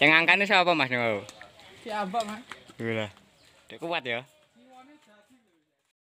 Yang angkane siapa Mas Nyo? Si Abang, Mas. Gila. Dek kuat ya.